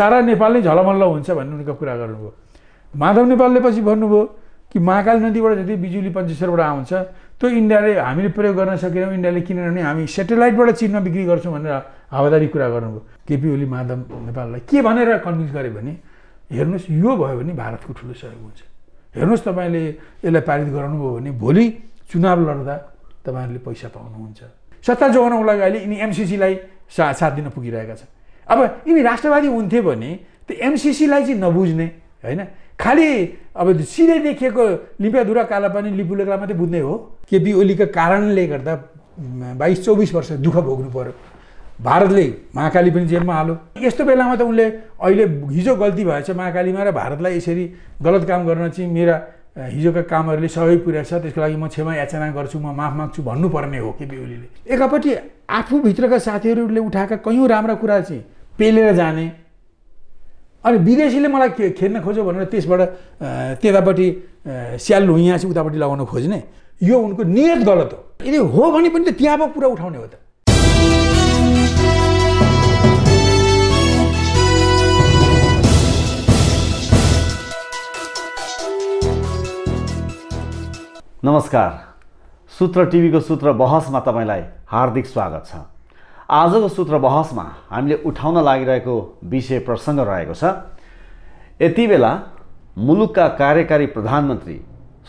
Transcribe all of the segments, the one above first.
सारा नेपाल नै झलमल्ल हुन्छ भन्ने उनको कुरा गर्नुभयो माधव नेपालले पछि भन्नुभयो कि महाकाली नदीबाट जति बिजुली पञ्चेश्वरबाट आउँछ त्यो इन्डियाले हामीले प्रयोग गर्न सकेनौँ इन्डियाले किनभने हामी सेटेलाइटबाट चिनमा बिक्री गर्छौँ भनेर हावादारी कुरा गर्नुभयो केपी ओली माधव नेपाललाई के भनेर कन्भिन्स गरे भने हेर्नुहोस् यो भयो भने भारतको ठुलो सहयोग हुन्छ हेर्नुहोस् तपाईँले यसलाई पारित गराउनुभयो भने भोलि चुनाव लड्दा तपाईँहरूले पैसा पाउनुहुन्छ सत्ता जोगाउनको लागि अहिले यिनी एमसिसीलाई सा साथ दिन पुगिरहेका छन् अब यिनी राष्ट्रवादी हुन्थे भने त्यो एमसिसीलाई चाहिँ नबुझ्ने होइन खालि अब सिधै देखिएको काला पनि लिपुलेका मात्रै बुझ्ने हो केपी ओलीका कारणले गर्दा बाइस चौबिस वर्ष दुःख भोग्नु पऱ्यो भारतले महाकाली पनि जेलमा हाल्यो यस्तो बेलामा त उनले अहिले हिजो गल्ती भएछ महाकालीमा र भारतलाई यसरी गलत काम गर्न चाहिँ मेरा हिजोका कामहरूले सबै सहयोग छ त्यसको लागि म क्षमा याचना गर्छु म माफ माग्छु भन्नुपर्ने हो केपी ओलीले एकापट्टि आफूभित्रका साथीहरूले उठाएका कयौँ राम्रा कुरा चाहिँ पेलेर जाने अनि विदेशीले मलाई खेल्न खोज्यो भनेर त्यसबाट त्यतापट्टि स्याल चाहिँ उतापट्टि लगाउन खोज्ने यो उनको नियत गलत हो यदि हो भने पनि त त्यहाँ पो पुरा उठाउने हो त नमस्कार सूत्र टिभीको सूत्र बहसमा तपाईँलाई हार्दिक स्वागत छ आजको सूत्र बहसमा हामीले उठाउन लागिरहेको विषय प्रसङ्ग रहेको छ यति बेला मुलुकका कार्यकारी प्रधानमन्त्री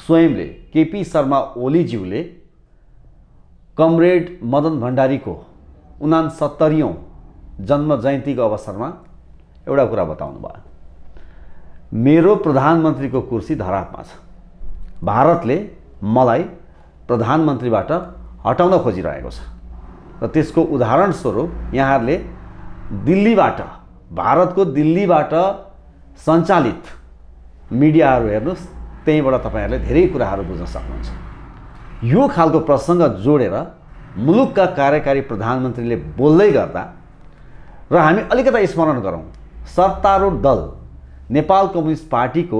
स्वयंले केपी शर्मा ओलीज्यूले कमरेड मदन भण्डारीको उनासत्तरीौँ जन्म जयन्तीको अवसरमा एउटा कुरा बताउनु भयो मेरो प्रधानमन्त्रीको कुर्सी धरातमा छ भारतले मलाई प्रधानमन्त्रीबाट हटाउन खोजिरहेको छ र त्यसको उदाहरण स्वरूप यहाँहरूले दिल्लीबाट भारतको दिल्लीबाट सञ्चालित मिडियाहरू हेर्नुहोस् त्यहीँबाट तपाईँहरूले धेरै कुराहरू बुझ्न सक्नुहुन्छ यो खालको प्रसङ्ग जोडेर मुलुकका कार्यकारी प्रधानमन्त्रीले बोल्दै गर्दा र हामी अलिकता स्मरण गरौँ सत्तारूढ दल नेपाल कम्युनिस्ट पार्टीको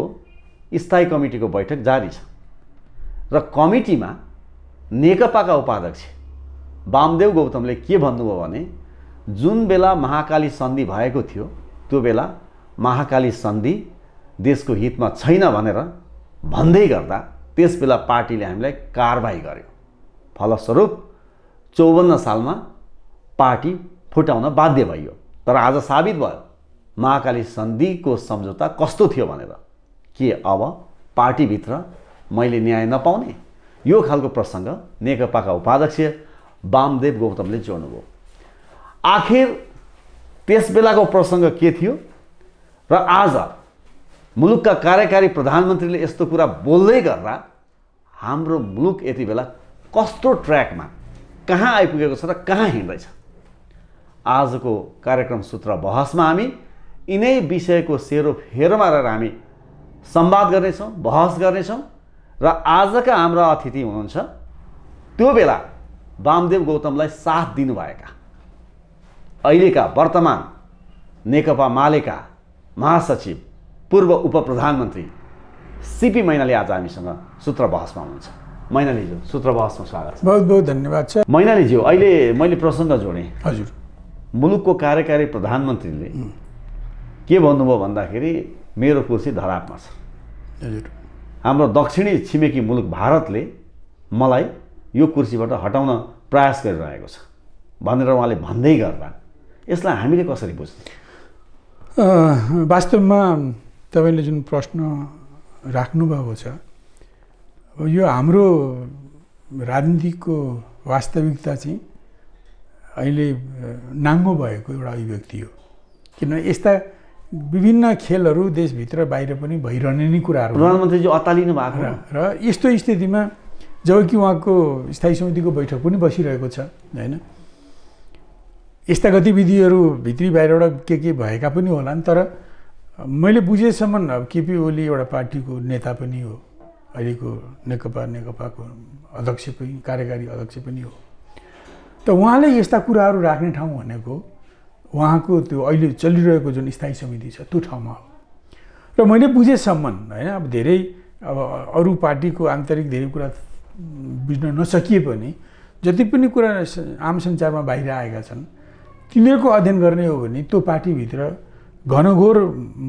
स्थायी कमिटीको बैठक जारी छ र कमिटीमा नेकपाका उपाध्यक्ष वामदेव गौतमले के भन्नुभयो भने जुन बेला महाकाली सन्धि भएको थियो त्यो बेला महाकाली सन्धि देशको हितमा छैन भनेर भन्दै गर्दा त्यस बेला पार्टीले हामीलाई कारवाही गर्यो फलस्वरूप चौवन्न सालमा पार्टी फुटाउन बाध्य भइयो तर आज साबित भयो महाकाली सन्धिको सम्झौता कस्तो थियो भनेर के अब पार्टीभित्र मैले न्याय नपाउने यो खालको प्रसङ्ग नेकपाका उपाध्यक्ष वामदेव गौतमले जोड्नुभयो आखिर त्यस बेलाको प्रसङ्ग के थियो र आज मुलुकका कार्यकारी प्रधानमन्त्रीले यस्तो कुरा बोल्दै गर्दा हाम्रो मुलुक यति बेला कस्तो ट्र्याकमा कहाँ आइपुगेको छ र कहाँ हिँड्दैछ आजको कार्यक्रम सूत्र बहसमा हामी यिनै विषयको फेरोमा रहेर हामी संवाद गर्नेछौँ बहस गर्नेछौँ र आजका हाम्रा अतिथि हुनुहुन्छ त्यो बेला वामदेव गौतमलाई साथ दिनुभएका अहिलेका वर्तमान नेकपा मालेका महासचिव पूर्व उप प्रधानमन्त्री सिपी मैनाली आज हामीसँग सूत्र बहसमा हुनुहुन्छ मैनालीज्यू सूत्र बहसमा स्वागत छ बहुत बहुत धन्यवाद छ मैनालीज्यू अहिले मैले प्रसङ्ग जोडेँ हजुर मुलुकको कार्यकारी प्रधानमन्त्रीले के भन्नुभयो भन्दाखेरि मेरो कुर्सी धरापमा छ हजुर हाम्रो दक्षिणी छिमेकी मुलुक भारतले मलाई यो कुर्सीबाट हटाउन प्रयास गरिरहेको छ भनेर उहाँले भन्दै गर्दा यसलाई हामीले कसरी बुझ्ने वास्तवमा तपाईँले जुन प्रश्न राख्नुभएको छ यो हाम्रो राजनीतिको वास्तविकता चाहिँ अहिले नाङ्गो भएको एउटा अभिव्यक्ति हो किनभने यस्ता विभिन्न खेलहरू देशभित्र बाहिर पनि भइरहने नै कुराहरू प्रधानमन्त्रीजी अतालिनु भएको र यस्तो स्थितिमा जबकि उहाँको स्थायी समितिको बैठक पनि बसिरहेको छ होइन यस्ता गतिविधिहरू भित्री बाहिरबाट के के भएका पनि होला नि तर मैले बुझेसम्म अब केपी ओली एउटा पार्टीको नेता पनि हो अहिलेको नेकपा नेकपाको अध्यक्ष पनि कार्यकारी अध्यक्ष पनि हो त उहाँले यस्ता कुराहरू राख्ने ठाउँ भनेको उहाँको त्यो अहिले चलिरहेको जुन स्थायी समिति छ त्यो ठाउँमा हो र मैले बुझेसम्म होइन अब धेरै अब अरू पार्टीको आन्तरिक धेरै कुरा बुझ्न नसकिए पनि जति पनि कुरा आम सञ्चारमा बाहिर आएका छन् तिनीहरूको अध्ययन गर्ने हो भने त्यो पार्टीभित्र घनघोर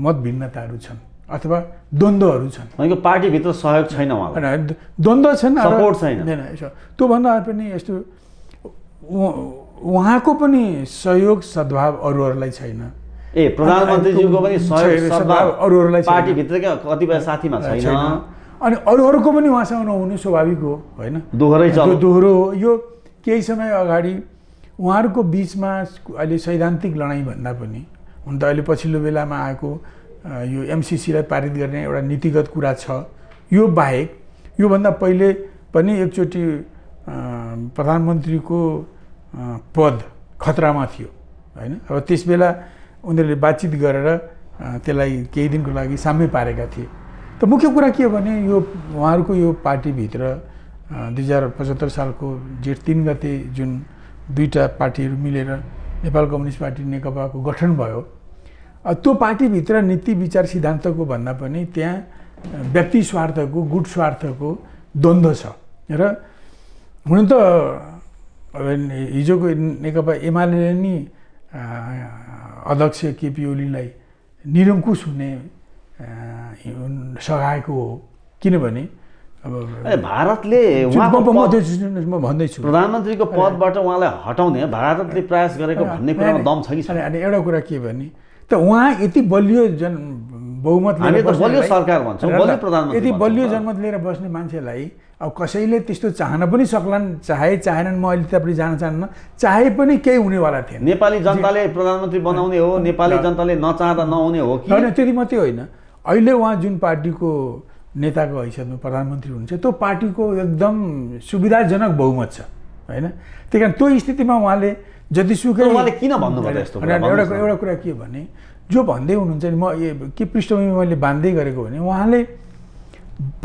मतभिन्नताहरू छन् अथवा द्वन्द्वहरू छन् पार्टीभित्र सहयोग छैन द्वन्द्व छन् सपोर्ट छैन त्योभन्दा पनि यस्तो उहाँको पनि सहयोग सद्भाव अरूहरूलाई छैन ए प्रधानमन्त्रीज्यूको पनि सहयोग सद्भाव अरूहरूलाई पार्टीभित्रका कतिपय साथीमा छैन अनि अरूहरूको पनि उहाँसँग नहुनु स्वाभाविक हो होइन दोहोरै दोहोरो हो यो केही समय अगाडि उहाँहरूको बिचमा अहिले सैद्धान्तिक लडाइँ भन्दा पनि हुन त अहिले पछिल्लो बेलामा आएको यो एमसिसीलाई पारित गर्ने एउटा नीतिगत कुरा छ यो बाहेक योभन्दा पहिले पनि एकचोटि प्रधानमन्त्रीको पद खतरामा थियो होइन अब त्यस बेला उनीहरूले बातचित गरेर त्यसलाई केही दिनको लागि साम्य पारेका थिए त मुख्य कुरा के हो भने यो उहाँहरूको यो पार्टीभित्र दुई हजार पचहत्तर सालको जेठ तिन गते जुन दुईवटा पार्टीहरू मिलेर नेपाल कम्युनिस्ट पार्टी नेकपाको गठन भयो त्यो पार्टीभित्र नीति विचार सिद्धान्तको भन्दा पनि त्यहाँ व्यक्ति स्वार्थको गुट स्वार्थको द्वन्द्व छ र हुन त हिजोको नेकपा एमाले नै अध्यक्ष केपी ओलीलाई निरङ्कुश हुने सघाएको हो किनभने अब भारतले म भन्दैछु प्रधानमन्त्रीको पदबाट उहाँलाई हटाउने भारतले प्रयास गरेको भन्ने कुरामा दम छ कि छैन अनि एउटा कुरा के भने त उहाँ यति बलियो जन बहुमत बलियो सरकार भन्छ यति बलियो जनमत लिएर बस्ने मान्छेलाई अब कसैले त्यस्तो चाहन पनि सक्लान् चाहे चाहेनन् म अहिले त्यहाँपट्टि जान चाहन्न चाहे पनि केही हुनेवाला थिएन नेपाली जनताले प्रधानमन्त्री बनाउने हो नेपाली जनताले नचाहँदा नहुने हो कि होइन त्यति मात्रै होइन अहिले उहाँ जुन पार्टीको नेताको हैसियतमा प्रधानमन्त्री हुनुहुन्छ त्यो पार्टीको एकदम सुविधाजनक बहुमत छ होइन त्यही कारण त्यो स्थितिमा उहाँले जतिसुकै उहाँले किन भन्नुभयो एउटा एउटा कुरा के भने जो भन्दै हुनुहुन्छ नि म के पृष्ठभूमि मैले बाँध्दै गरेको भने उहाँले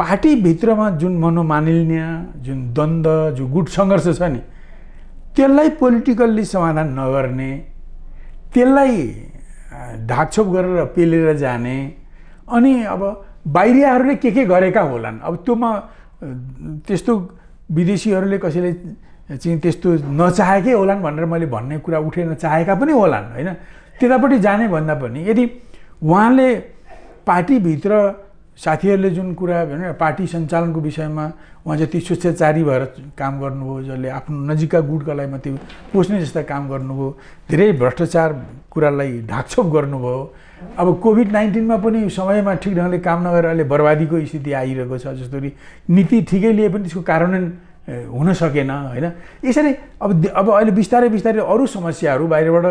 पार्टीभित्रमा जुन मनोमानिल्य जुन द्वन्द्व जुन गुट सङ्घर्ष छ नि त्यसलाई पोलिटिकल्ली समाधान नगर्ने त्यसलाई ढाकछोप गरेर पेलेर जाने अनि अब बाहिरियाहरूले के के गरेका होलान् अब त्यो म त्यस्तो विदेशीहरूले कसैले चाहिँ त्यस्तो नचाहेकै होलान् भनेर मैले भन्ने कुरा उठेन चाहेका पनि होलान् होइन त्यतापट्टि जाने भन्दा पनि यदि उहाँले पार्टीभित्र साथीहरूले जुन कुरा भने पार्टी सञ्चालनको विषयमा उहाँ जति स्वेच्छाचारी भएर काम गर्नुभयो जसले आफ्नो नजिकका गुटका लागि मात्रै पोस्ने जस्ता काम गर्नुभयो धेरै भ्रष्टाचार कुरालाई ढाकछोप गर्नुभयो अब कोभिड नाइन्टिनमा पनि समयमा ठिक ढङ्गले काम नगरेर अहिले बर्बादीको स्थिति आइरहेको छ जस्तो कि नीति ठिकै लिए पनि त्यसको कारण हुन सकेन होइन यसरी अब अब अहिले बिस्तारै बिस्तारै अरू समस्याहरू बाहिरबाट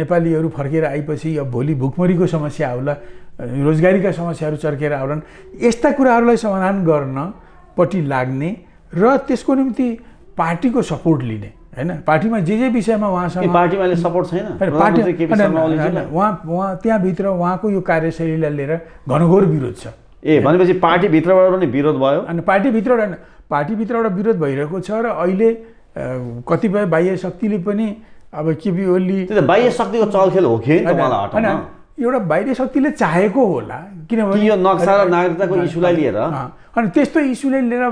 नेपालीहरू फर्केर आएपछि अब भोलि भुखमरीको समस्या होला रोजगारीका समस्याहरू चर्केर आउलान् यस्ता कुराहरूलाई समाधान गर्नपट्टि लाग्ने र त्यसको निम्ति पार्टीको सपोर्ट लिने होइन पार्टीमा जे जे विषयमा उहाँसँग पार्टीमा सपोर्ट छैन पार्टी उहाँ उहाँ त्यहाँभित्र उहाँको यो कार्यशैलीलाई लिएर घनघोर विरोध छ ए भनेपछि पार्टीभित्रबाट पनि विरोध भयो अनि पार्टीभित्रबाट होइन पार्टीभित्रबाट विरोध भइरहेको छ र अहिले कतिपय बाह्य शक्तिले पनि अब केपी ओली बाह्य शक्तिको चलखेल हो कि होइन एउटा बाह्य शक्तिले चाहेको होला किनभने यो नक्सा र नागरिकताको इस्युलाई लिएर अनि त्यस्तो इस्युलाई लिएर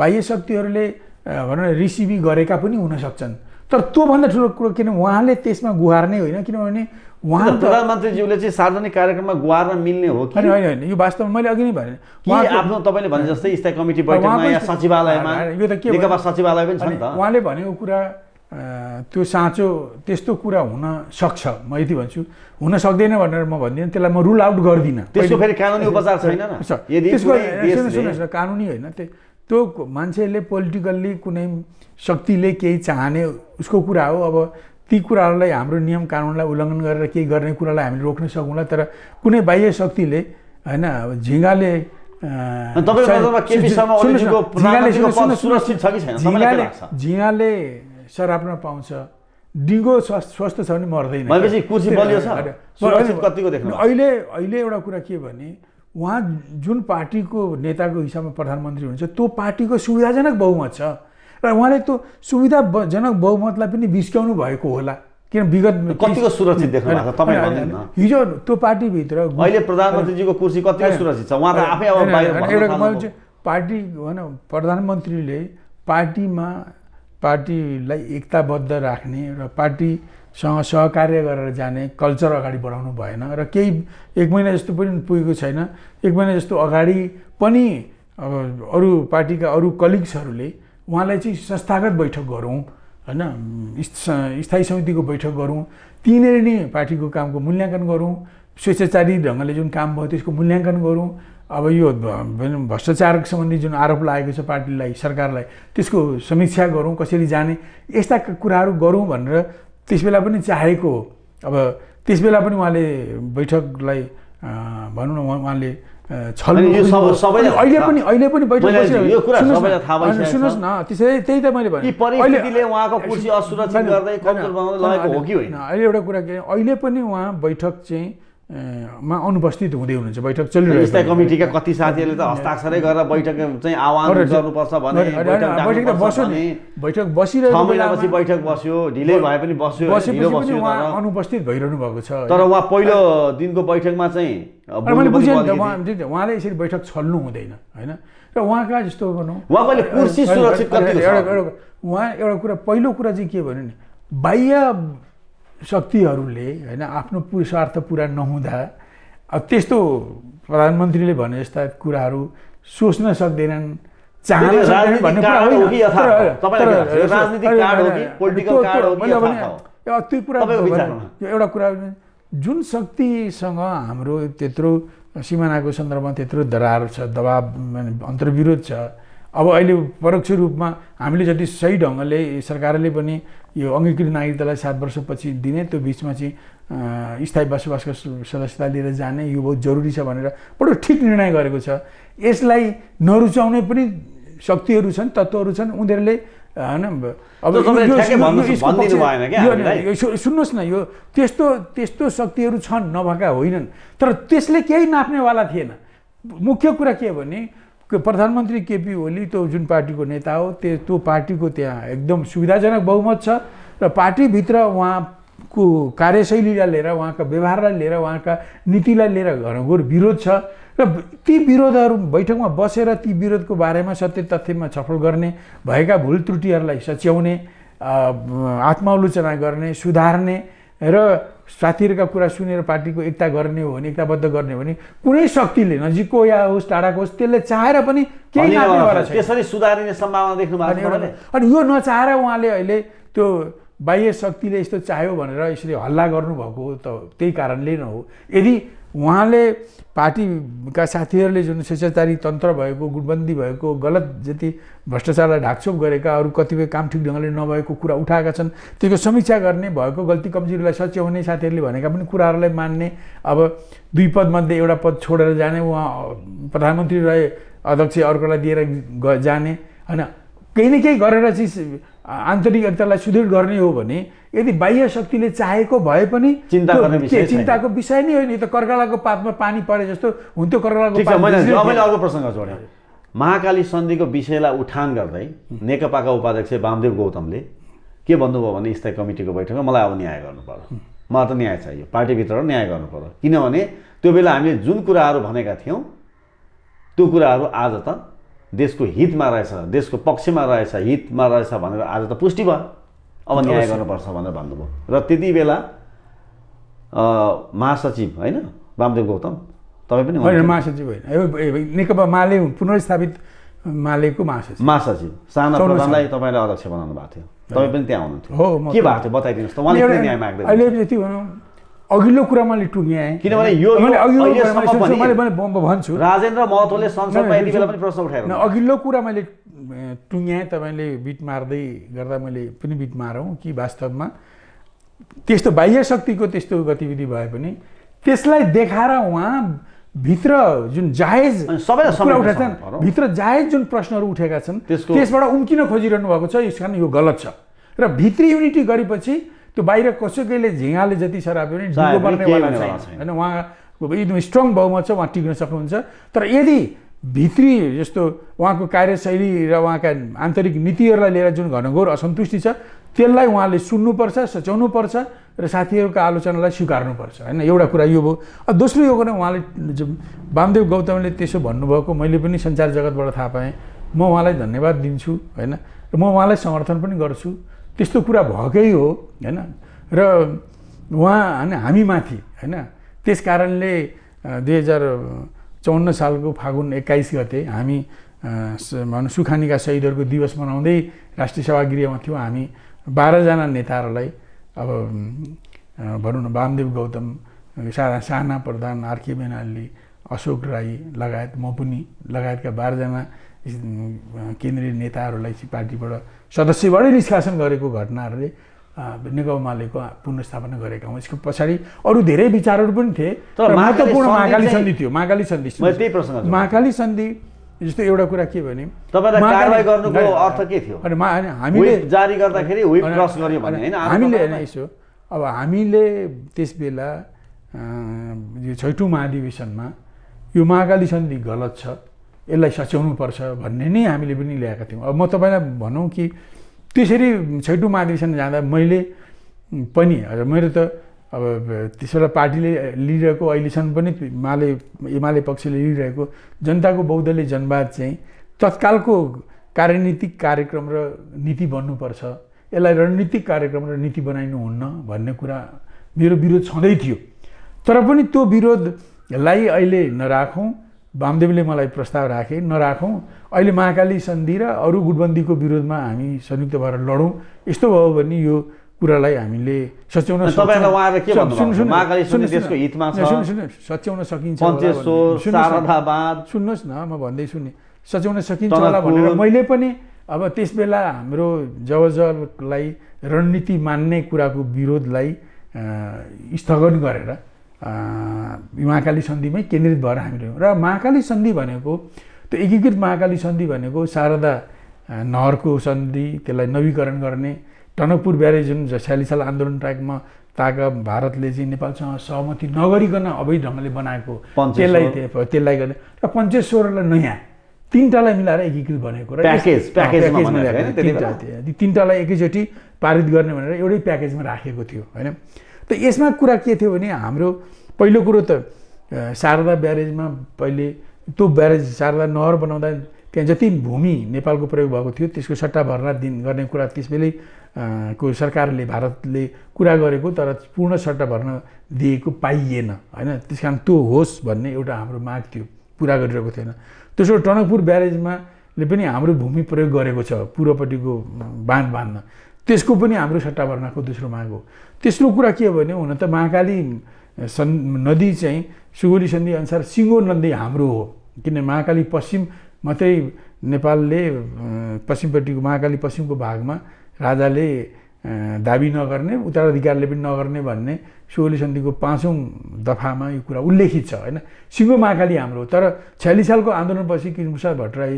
बाह्य शक्तिहरूले भनौँ न रिसिभी गरेका पनि हुन सक्छन् तर त्योभन्दा ठुलो कुरो किन उहाँले त्यसमा गुहार नै होइन किनभने उहाँ प्रधानमन्त्रीज्यूले चाहिँ सार्वजनिक कार्यक्रममा गुहार मिल्ने हो कि होइन होइन यो वास्तवमा मैले अघि नै भने आफ्नो तपाईँले भने जस्तै स्थायी कमिटी बैठकमा या सचिवालयमा यो त के सचिवालय पनि छ नि त उहाँले भनेको कुरा त्यो साँचो त्यस्तो कुरा हुन सक्छ म यति भन्छु हुन सक्दैन भनेर म भन्दिनँ त्यसलाई म रुल आउट गर्दिनँ त्यसको फेरि कानुनी उपचार छैन कानुनी होइन त्यो मान्छेले पोलिटिकल्ली कुनै शक्तिले केही चाहने उसको कुरा हो अब ती कुराहरूलाई हाम्रो नियम कानुनलाई उल्लङ्घन गरेर केही गर्ने कुरालाई हामीले रोक्न सकौँला तर कुनै बाह्य शक्तिले होइन अब झिङ्गाले झिङ्गाले झिङ्गाले सराप्न पाउँछ डिङ्गो स्वस्थ छ भने मर्दैन अहिले अहिले एउटा कुरा के भने उहाँ जुन पार्टीको नेताको हिसाबमा प्रधानमन्त्री हुनुहुन्छ त्यो पार्टीको सुविधाजनक बहुमत छ र उहाँले त्यो सुविधाजनक बहुमतलाई पनि बिस्क्याउनु भएको होला किन विगत कतिको सुरक्षित देख्नु हिजो त्यो पार्टीभित्र अहिले प्रधानमन्त्रीजीको कुर्सी कतिको सुरक्षित छ उहाँ आफै अब बाहिर पार्टी होइन प्रधानमन्त्रीले पार्टीमा पार्टीलाई एकताबद्ध राख्ने र पार्टी सँग सहकार्य गरेर जाने कल्चर अगाडि बढाउनु भएन र केही एक महिना जस्तो पनि पुगेको छैन एक महिना जस्तो अगाडि पनि अब अरू पार्टीका अरू कलिग्सहरूले उहाँलाई चाहिँ संस्थागत बैठक गरौँ होइन स्थायी समितिको बैठक गरौँ तिनीहरू नै पार्टीको कामको मूल्याङ्कन गरौँ स्वेच्छाचारी ढङ्गले जुन काम भयो त्यसको मूल्याङ्कन गरौँ अब यो भ्रष्टाचार सम्बन्धी जुन आरोप लागेको छ पार्टीलाई सरकारलाई त्यसको समीक्षा गरौँ कसरी जाने यस्ता कुराहरू गरौँ भनेर त्यसबेला पनि चाहेको अब त्यसबेला पनि उहाँले बैठकलाई भनौँ न उहाँले अहिले पनि अहिले पनि बैठक सुन्नुहोस् न त्यसै त्यही त मैले भने अहिले एउटा कुरा के अहिले पनि उहाँ बैठक चाहिँ मा अनुपस्थित हुँदै हुनुहुन्छ बैठक चलिरहेको स्थायी कमिटीका कति साथीहरूले त हस्ताक्षरै गरेर बैठक चाहिँ आह्वान गर्नुपर्छ भने बैठक त बस्यो नि बैठक बसिरहेको छ महिनापछि बैठक बस्यो ढिलै भए पनि बस्यो बस्यो अनुपस्थित भइरहनु भएको छ तर उहाँ पहिलो दिनको बैठकमा चाहिँ मैले बुझेँ नि उहाँले यसरी बैठक छल्नु हुँदैन होइन र उहाँका जस्तो भनौँ उहाँले कुर्सी सुरक्षित एउटा एउटा उहाँ एउटा कुरा पहिलो कुरा चाहिँ के भन्यो नि बाह्य शक्तिहरूले होइन आफ्नो स्वार्थ पुरा नहुँदा अब त्यस्तो प्रधानमन्त्रीले भने जस्ता कुराहरू सोच्न सक्दैनन् त्यो कुरा एउटा कुरा जुन शक्तिसँग हाम्रो त्यत्रो सिमानाको सन्दर्भमा त्यत्रो दरार छ दबाब अन्तर्विरोध छ अब अहिले परोक्ष रूपमा हामीले जति सही ढङ्गले सरकारले पनि यो अङ्गीकृत नागरिकतालाई सात वर्षपछि दिने त्यो बिचमा चाहिँ स्थायी बसोबासको सदस्यता लिएर जाने यो बहुत जरुरी छ भनेर बडो ठिक निर्णय गरेको छ यसलाई नरुचाउने पनि शक्तिहरू छन् तत्त्वहरू छन् उनीहरूले होइन अब सुन्नुहोस् न यो त्यस्तो त्यस्तो शक्तिहरू छन् नभएका होइनन् तर त्यसले केही नाप्नेवाला थिएन मुख्य कुरा के भने प्रधानमन्त्री केपी ओली त्यो जुन पार्टीको नेता हो त्यो त्यो पार्टीको त्यहाँ एकदम सुविधाजनक बहुमत छ र पार्टीभित्र उहाँको कार्यशैलीलाई लिएर उहाँका व्यवहारलाई लिएर उहाँका नीतिलाई लिएर घनघोर विरोध छ र ती विरोधहरू बैठकमा बसेर ती विरोधको बारेमा सत्य तथ्यमा छलफल गर्ने भएका भुल त्रुटिहरूलाई सच्याउने आत्मालोचना गर्ने सुधार्ने र साथीहरूका कुरा सुनेर पार्टीको एकता गर्ने हो भने एकताबद्ध गर्ने हो भने कुनै शक्तिले नजिकको या होस् टाढाको होस् त्यसले चाहेर पनि केही त्यसरी सुधारिने सम्भावना देख्नु भएको अनि यो नचाहेर उहाँले अहिले त्यो बाह्य शक्तिले यस्तो चाह्यो भनेर यसरी हल्ला गर्नुभएको त त्यही कारणले नै हो यदि उहाँले पार्टीका साथीहरूले जुन स्वेच्छाचारी तन्त्र भएको गुटबन्दी भएको गलत जति भ्रष्टाचारलाई ढाकछोप गरेका अरू कतिपय काम ठिक ढङ्गले नभएको कुरा उठाएका छन् त्यसको समीक्षा गर्ने भएको गल्ती कमजोरीलाई हुने साथीहरूले भनेका पनि कुराहरूलाई मान्ने अब दुई पदमध्ये एउटा पद छोडेर जाने उहाँ प्रधानमन्त्री रहे अध्यक्ष अर्कोलाई दिएर जाने होइन केही न केही गरेर चाहिँ आन्तरिक एकतालाई सुदृढ गर्ने हो भने यदि बाह्य शक्तिले चाहेको भए पनि चिन्ता गर्ने चिन्ताको विषय नै होइन यो त कर्कलाको पातमा पानी परे जस्तो हुन्थ्यो कर्कलाको अर्को प्रसङ्ग जोडेँ महाकाली सन्धिको विषयलाई उठान गर्दै नेकपाका उपाध्यक्ष वामदेव गौतमले के भन्नुभयो भने स्थायी कमिटीको बैठकमा मलाई अब न्याय गर्नु पर्यो मलाई त न्याय चाहियो पार्टीभित्र न्याय गर्नु पर्यो किनभने त्यो बेला हामीले जुन कुराहरू भनेका थियौँ त्यो कुराहरू आज त देशको हितमा रहेछ देशको पक्षमा रहेछ हितमा रहेछ भनेर आज त पुष्टि भयो अब न्याय गर्नुपर्छ भनेर भन्नुभयो र त्यति बेला महासचिव होइन वामदेव गौतम तपाईँ पनि होइन महासचिव होइन नेकपा माले पुनर्स्थापित मालेको महासचिव महासचिव साना प्रधानलाई तपाईँलाई अध्यक्ष बनाउनु भएको थियो तपाईँ पनि त्यहाँ हुनुहुन्थ्यो के भएको थियो बताइदिनुहोस् त उहाँले न्याय माग्दै अहिले अघिल्लो कुरा मैले टुङ्ग्याएँ किनभने यो भन्छु राजेन्द्र महतोले प्रश्न अघिल्लो कुरा मैले टुङ्ग्याएँ तपाईँले बिट मार्दै गर्दा मैले पनि बिट मारौँ कि वास्तवमा त्यस्तो बाह्य शक्तिको त्यस्तो गतिविधि भए पनि त्यसलाई देखाएर उहाँ भित्र जुन जायज सबै उठाएछन् भित्र जायज जुन प्रश्नहरू उठेका छन् त्यसबाट उम्किन खोजिरहनु भएको छ यस कारण यो गलत छ र भित्री युनिटी गरेपछि त्यो बाहिर कसैकैले झिँगाले जति सराप्यो भने ढुङ्गो बन्नेवाला छैन होइन उहाँ एकदम स्ट्रङ बहुमत छ उहाँ टिक्न सक्नुहुन्छ तर यदि भित्री जस्तो उहाँको कार्यशैली र उहाँका आन्तरिक नीतिहरूलाई लिएर जुन घनघोर असन्तुष्टि छ त्यसलाई उहाँले सुन्नुपर्छ सच्याउनुपर्छ र साथीहरूको आलोचनालाई स्वीकार्नुपर्छ होइन एउटा कुरा यो भयो दोस्रो यो कुरा उहाँले वामदेव गौतमले त्यसो भन्नुभएको मैले पनि सञ्चार जगतबाट थाहा पाएँ म उहाँलाई धन्यवाद दिन्छु होइन र म उहाँलाई समर्थन पनि गर्छु त्यस्तो कुरा भएकै हो होइन र उहाँ होइन हामीमाथि होइन त्यस कारणले दुई हजार चौन्न सालको फागुन एक्काइस गते हामी भनौँ सुखानीका शहीदहरूको दिवस मनाउँदै राष्ट्रिय सभागृहमा थियौँ हामी बाह्रजना नेताहरूलाई अब भनौँ न वामदेव गौतम सारा साना प्रधान आरके बेनाली अशोक राई लगायत म पनि लगायतका बाह्रजना केन्द्रीय नेताहरूलाई चाहिँ पार्टीबाट सदस्यबाटै निष्कासन गरेको घटनाहरूले नेकपा मालेको पुनर्स्थापना गरेका हौँ यसको पछाडि अरू धेरै विचारहरू पनि थिए तर महत्त्वपूर्ण महाकाली सन्धि थियो महाकाली सन्धि महाकाली सन्धि जस्तो एउटा कुरा के भने हामीले होइन यसो अब हामीले त्यस बेला यो छैठौँ महाधिवेशनमा यो महाकाली सन्धि गलत छ यसलाई सच्याउनुपर्छ भन्ने नै हामीले पनि ल्याएका थियौँ अब म तपाईँलाई भनौँ कि त्यसरी छैटु महाधिवेशन जाँदा मैले पनि हजुर मेरो त अब त्यस पार्टीले लिइरहेको अहिलेसम्म पनि माले एमाले पक्षले लिइरहेको जनताको बौद्धले जनवाद चाहिँ तत्कालको कार्यनीतिक कार्यक्रम र नीति बन्नुपर्छ यसलाई रणनीतिक कार्यक्रम र नीति बनाइनु हुन्न भन्ने कुरा मेरो विरोध छँदै थियो तर पनि त्यो विरोधलाई अहिले नराखौँ वामदेवले मलाई प्रस्ताव राखे नराखौँ अहिले महाकाली सन्धि र अरू गुटबन्दीको विरोधमा हामी संयुक्त भएर लडौँ यस्तो भयो भने यो कुरालाई हामीले सच्याउन सच्याउन सकिन्छ सुन्नुहोस् न म भन्दैछु नि सच्याउन सकिन्छ होला भनेर मैले पनि अब त्यस बेला हाम्रो जवजललाई रणनीति मान्ने कुराको विरोधलाई स्थगन गरेर महाकाली सन्धिमै केन्द्रित भएर हामी रह्यौँ र महाकाली सन्धि भनेको त्यो एकीकृत महाकाली सन्धि भनेको शारदा नहरको सन्धि त्यसलाई नवीकरण गर्ने टनकपुर ब्यारेज जुन छ्यालिस साल आन्दोलन टाइपमा ताक भारतले चाहिँ नेपालसँग सहमति नगरिकन अवैध ढङ्गले बनाएको त्यसलाई त्यसलाई गर्ने र पञ्चेश्वरलाई नयाँ तिनवटालाई मिलाएर एकीकृत भनेको र तिनवटालाई एकैचोटि पारित गर्ने भनेर एउटै प्याकेजमा राखेको थियो होइन त यसमा कुरा के थियो भने हाम्रो पहिलो कुरो त शारदा ब्यारेजमा पहिले त्यो ब्यारेज शारदा नहर बनाउँदा त्यहाँ जति भूमि नेपालको प्रयोग भएको थियो त्यसको सट्टा भर्ना दिन गर्ने कुरा त्यसबेलै को सरकारले भारतले कुरा गरेको तर पूर्ण सट्टा भर्न दिएको पाइएन होइन त्यस कारण त्यो होस् भन्ने एउटा हाम्रो माग थियो पुरा गरिरहेको थिएन त्यसो टनकपुर ब्यारेजमाले पनि हाम्रो भूमि प्रयोग गरेको छ पूर्वपट्टिको बाँध बाँध्न त्यसको पनि हाम्रो भर्नाको दोस्रो माग हो तेस्रो कुरा के हो भने हुन त महाकाली सन् नदी चाहिँ सुगोली अनुसार सिङ्गो नदी हाम्रो हो किन महाकाली पश्चिम मात्रै नेपालले पश्चिमपट्टिको महाकाली पश्चिमको भागमा राजाले दाबी नगर्ने उत्तराधिकारले पनि नगर्ने भन्ने सुगोली सन्धिको पाँचौँ दफामा यो कुरा उल्लेखित छ होइन सिङ्गो महाकाली हाम्रो तर छयालिस सालको आन्दोलनपछि किरणप्रसाद भट्टराई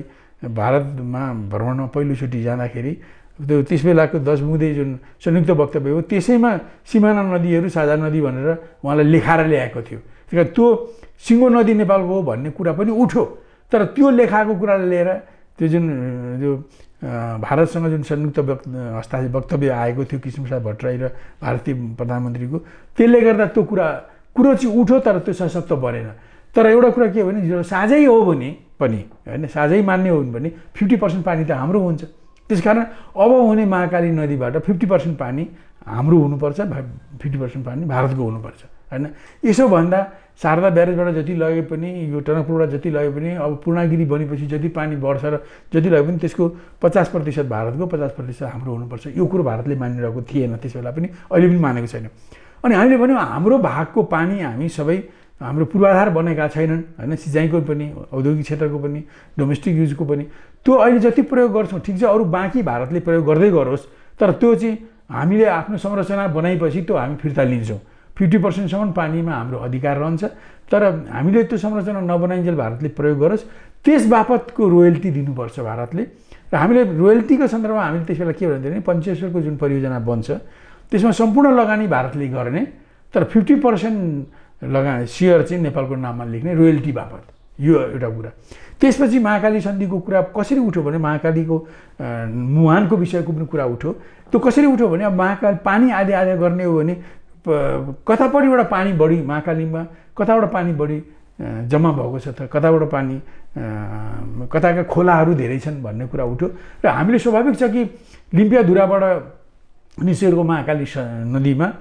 भारतमा भ्रमणमा पहिलोचोटि जाँदाखेरि त्यो त्यस बेलाको दस बुँदे जुन संयुक्त वक्तव्य हो त्यसैमा सिमाना नदीहरू साझा नदी भनेर उहाँलाई लेखाएर ल्याएको थियो त्यही त्यो सिङ्गो नदी नेपालको हो भन्ने कुरा पनि उठ्यो तर त्यो लेखाएको कुरालाई लिएर त्यो जुन त्यो भारतसँग जुन संयुक्त वक्त हस्ता वक्तव्य आएको थियो किसिमसाह भट्टराई र भारतीय प्रधानमन्त्रीको त्यसले गर्दा त्यो कुरा कुरो चाहिँ उठ्यो तर त्यो सशक्त बनेन तर एउटा कुरा के हो भने साझै हो भने पनि होइन साझै मान्ने हो भने फिफ्टी पर्सेन्ट पानी त हाम्रो हुन्छ त्यस कारण अब हुने महाकाली नदीबाट फिफ्टी पर्सेन्ट पानी हाम्रो हुनुपर्छ भा फिफ्टी पर्सेन्ट पानी भारतको हुनुपर्छ होइन यसो भन्दा शारदा ब्यारेजबाट जति लगे पनि यो टनकपुरबाट जति लगे पनि अब पूर्णागिरी बनेपछि जति पानी बढ्छ र जति लगे पनि त्यसको पचास प्रतिशत भारतको पचास प्रतिशत हाम्रो हुनुपर्छ यो कुरो भारतले मानिरहेको थिएन त्यस बेला पनि अहिले पनि मानेको छैन अनि हामीले भन्यौँ हाम्रो भागको पानी हामी सबै हाम्रो पूर्वाधार बनेका छैनन् होइन सिँचाइको पनि औद्योगिक क्षेत्रको पनि डोमेस्टिक युजको पनि त्यो अहिले जति प्रयोग गर्छौँ ठिक छ अरू बाँकी भारतले प्रयोग गर्दै गरोस् तर त्यो चाहिँ हामीले आफ्नो संरचना बनाएपछि त्यो हामी फिर्ता लिन्छौँ फिफ्टी पर्सेन्टसम्म पानीमा हाम्रो अधिकार रहन्छ तर हामीले त्यो संरचना नबनाइन्जेल भारतले प्रयोग गरोस् त्यस बापतको रोयल्टी दिनुपर्छ भारतले र हामीले रोयल्टीको सन्दर्भमा हामीले त्यस बेला के भने पञ्चेश्वरको जुन परियोजना बन्छ त्यसमा सम्पूर्ण लगानी भारतले गर्ने तर फिफ्टी पर्सेन्ट लगा सेयर चाहिँ नेपालको नाममा लेख्ने रोयल्टी बापत यो एउटा कुरा त्यसपछि महाकाली सन्धिको कुरा कसरी उठ्यो भने महाकालीको मुहानको विषयको पनि कुरा उठ्यो त्यो कसरी उठ्यो भने अब महाकाली पानी आधा आधा गर्ने हो भने कतापट्टिबाट पानी बढी महाकालीमा कताबाट पानी बढी जम्मा भएको छ त कताबाट पानी कताका खोलाहरू धेरै छन् भन्ने कुरा उठ्यो र हामीले स्वाभाविक छ कि लिम्पियाधुराबाट निसेरको महाकाली नदीमा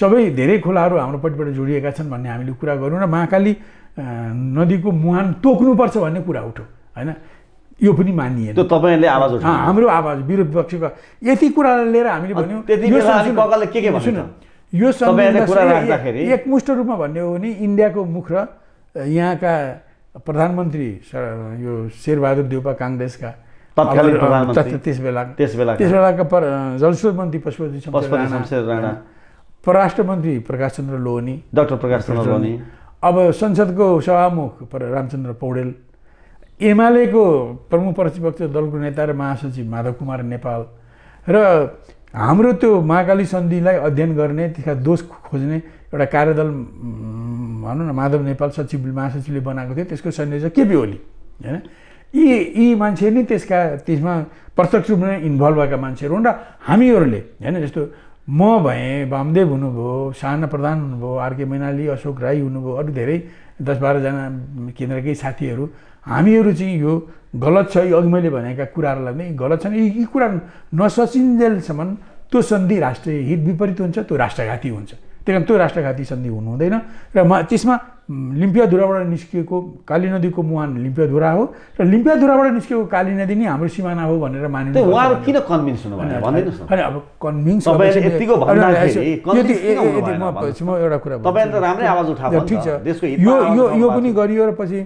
सबै धेरै खोलाहरू हाम्रोपट्टिबाट जोडिएका छन् भन्ने हामीले कुरा गऱ्यौँ र महाकाली नदीको मुहान तोक्नुपर्छ भन्ने कुरा उठ्यो होइन यो पनि मानिएन तपाईँले आवाज हाम्रो आवाज विरोध पक्षको यति कुरालाई लिएर हामीले भन्यौँ भन्छ यो एकमुष्ट रूपमा भन्ने हो भने इन्डियाको मुख र यहाँका प्रधानमन्त्री यो शेरबहादुर देउपा काङ्ग्रेसका त्यस बेला त्यस बेलाका जलस्रोत मन्त्री पशुपति राणा परराष्ट्र मन्त्री प्रकाश चन्द्र लोहनी डाक्टर प्रकाश चन्द्र लोहनी अब संसदको सभामुख रामचन्द्र पौडेल एमालेको प्रमुख प्रतिपक्ष दलको नेता र महासचिव माधव कुमार नेपाल र हाम्रो त्यो महाकाली सन्धिलाई अध्ययन गर्ने त्यसका दोष खोज्ने एउटा कार्यदल भनौँ न माधव नेपाल सचिव महासचिवले बनाएको थियो त्यसको संयोजक केपी ओली होइन यी यी मान्छे नै त्यसका त्यसमा प्रत्यक्ष रूपमा इन्भल्भ भएका मान्छेहरू हुन् र हामीहरूले होइन जस्तो म भएँ वामदेव हुनुभयो साना प्रधान हुनुभयो आरके मैनाली अशोक राई हुनुभयो अरू धेरै दस बाह्रजना केन्द्रकै साथीहरू हामीहरू चाहिँ यो गलत छ यो अघि मैले भनेका कुराहरूलाई नै गलत छन् यी कुरा नसचिन्जेलसम्म त्यो सन्धि राष्ट्रिय हित विपरीत हुन्छ त्यो राष्ट्रघाती हुन्छ त्यही कारण त्यो राष्ट्रघाती सन्धि हुनु हुँदैन र म त्यसमा लिम्पियाधुराबाट निस्किएको काली नदीको मुहान लिम्पियाधुरा हो र लिम्पियाधुराबाट निस्किएको काली नदी नै हाम्रो सिमाना हो भनेर मानिन्छ उहाँहरू किन कन्भिन्स होइन अब कन्भिन्स एउटा कुरा ठिक छ यो यो यो पनि गरियो र पछि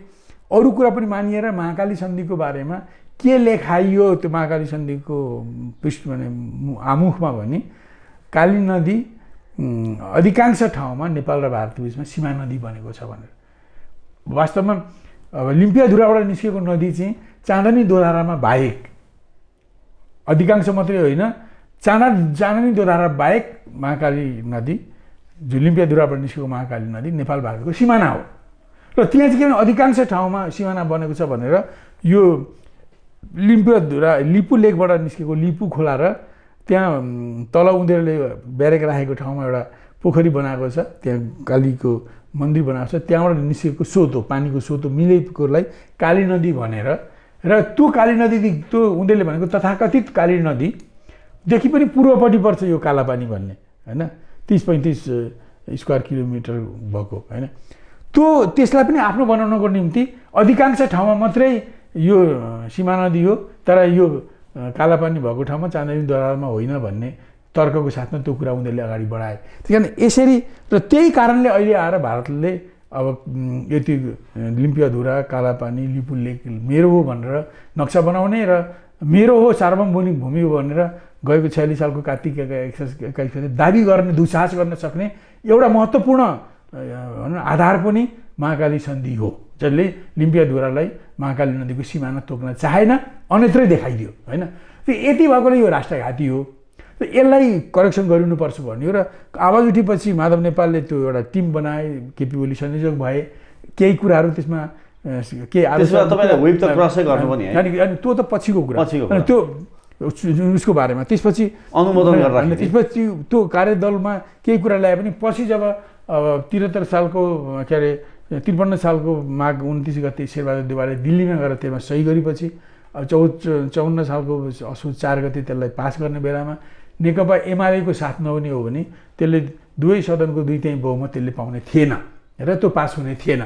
अरू कुरा पनि मानिएर महाकाली सन्धिको बारेमा के लेखाइयो त्यो महाकाली सन्धिको पृष्ठ भने आमुखमा भने काली नदी अधिकांश ठाउँमा नेपाल र भारत बिचमा सीमा नदी बनेको छ भनेर वास्तवमा अब लिम्पियाधुराबाट निस्केको नदी चाहिँ चाँदनी दोधारामा बाहेक अधिकांश मात्रै होइन चाँदा चाँदनी दोधारा बाहेक महाकाली नदी जो लिम्पियाधुराबाट निस्केको महाकाली नदी नेपाल भारतको सिमाना हो र त्यहाँ चाहिँ किन अधिकांश ठाउँमा सिमाना बनेको छ भनेर यो लिम्पियाधुरा लिपु लेकबाट निस्केको लिपु खोला र त्यहाँ तल उनीहरूले ब्यारेक राखेको ठाउँमा एउटा पोखरी बनाएको छ त्यहाँ कालीको मन्दिर बनाएको छ त्यहाँबाट निस्केको सोतो पानीको सोतो मिलेकोलाई काली नदी भनेर र त्यो काली नदी त्यो उनीहरूले भनेको तथाकथित काली नदीदेखि पनि पूर्वपट्टि पर्छ यो कालापानी भन्ने होइन तिस पैँतिस स्क्वायर किलोमिटर भएको होइन त्यो त्यसलाई पनि आफ्नो बनाउनको निम्ति अधिकांश ठाउँमा मात्रै यो सीमा नदी हो तर यो कालापानी भएको ठाउँमा चाँदनी दरारमा होइन भन्ने तर्कको साथमा त्यो कुरा उनीहरूले अगाडि बढाए त्यस कारण यसरी र त्यही कारणले अहिले आएर भारतले अब यति लिम्पियाधुरा कालापानी लिपु लेक मेरो हो भनेर नक्सा बनाउने र मेरो हो सार्वभौमिक भूमि हो भनेर गएको छयालिस सालको कार्तिक एक्काइस दाबी गर्ने दुस्साहस गर्न सक्ने एउटा महत्त्वपूर्ण आधार पनि महाकाली सन्धि हो जसले लिम्पियाद्वारालाई महाकाली नदीको सिमाना तोक्न चाहेन अन्यत्रै देखाइदियो होइन त्यो यति भएकोले यो राष्ट्रघाती हो र यसलाई करेक्सन गरिनुपर्छ भन्यो र आवाज उठेपछि माधव नेपालले त्यो एउटा टिम बनाए केपी ओली संयोजक भए केही कुराहरू त्यसमा केही अनि अनि त्यो त पछिको कुरा त्यो उसको बारेमा त्यसपछि अनुमोदन गर्दा त्यसपछि त्यो कार्यदलमा केही कुरा ल्याए पनि पछि जब अब त्रिहत्तर सालको के अरे त्रिपन्न सालको माघ उन्तिस गते शेरबहादुर देवालले दिल्लीमा गएर त्यसमा सही गरेपछि अब चौ चौन्न सालको असोज चार गते त्यसलाई पास गर्ने बेलामा नेकपा एमालेको साथ नहुने हो भने त्यसले दुवै सदनको दुई त्यहीँ बहुमत त्यसले पाउने थिएन र त्यो पास हुने थिएन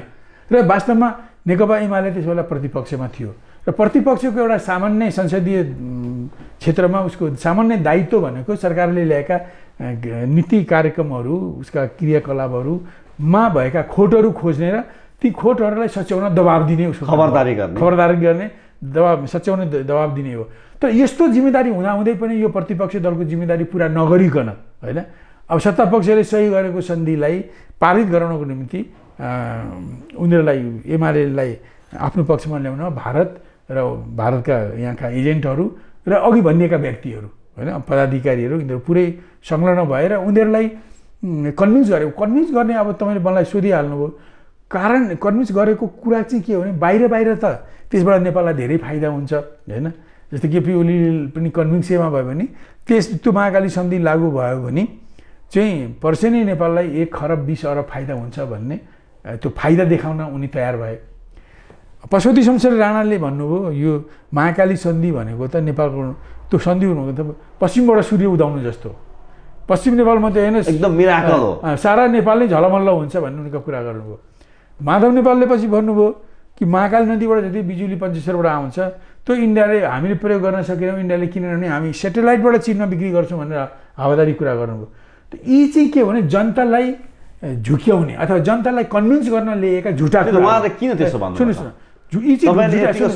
र वास्तवमा नेकपा एमाले त्यस बेला प्रतिपक्षमा थियो र प्रतिपक्षको एउटा सामान्य संसदीय क्षेत्रमा उसको सामान्य दायित्व भनेको सरकारले ल्याएका नीति कार्यक्रमहरू उसका क्रियाकलापहरू मा भएका खोटहरू खोज्ने र ती खोटहरूलाई सच्याउन दबाब दिने उसको खबरदारी गर्ने खबरदारी गर्ने दबाब सच्याउने दबाब दिने हो तर यस्तो जिम्मेदारी हुँदाहुँदै पनि यो प्रतिपक्षी दलको जिम्मेदारी पुरा नगरिकन होइन अब सत्तापक्षले सही गरेको सन्धिलाई पारित गराउनको निम्ति उनीहरूलाई एमालेलाई आफ्नो पक्षमा ल्याउन भारत र भारतका यहाँका एजेन्टहरू र अघि भनिएका व्यक्तिहरू होइन पदाधिकारीहरू यिनीहरू पुरै संलग्न भएर उनीहरूलाई कन्भिन्स गरेको कन्भिन्स गर्ने अब तपाईँले मलाई सोधिहाल्नुभयो कारण कन्भिन्स गरेको कुरा चाहिँ के हो भने बाहिर बाहिर त त्यसबाट नेपाललाई धेरै फाइदा हुन्छ होइन जस्तो केपी ओलीले पनि कन्भिन्सेमा भयो भने त्यस त्यो महाकाली सन्धि लागु भयो भने चाहिँ नै नेपाललाई एक खरब बिस अरब फाइदा हुन्छ भन्ने त्यो फाइदा देखाउन उनी तयार भए पशुपति शमशेर राणाले भन्नुभयो यो महाकाली सन्धि भनेको त नेपालको त्यो सन्धि हुनुको त पश्चिमबाट सूर्य उदाउनु जस्तो पश्चिम नेपाल मात्रै होइन एकदम मिराकल हो सारा नेपाल नै झलमल्ल हुन्छ भन्ने उनको कुरा गर्नुभयो माधव नेपालले पछि भन्नुभयो कि महाकाली नदीबाट जति बिजुली पञ्चेश्वरबाट आउँछ त्यो इन्डियाले हामीले प्रयोग गर्न सकेनौँ इन्डियाले किनभने हामी सेटेलाइटबाट चिनमा बिक्री गर्छौँ भनेर हावादारी कुरा गर्नुभयो यी चाहिँ के भने जनतालाई झुक्याउने अथवा जनतालाई कन्भिन्स गर्न लिएका झुटा किन त्यसो सुन्नुहोस् न यी चाहिँ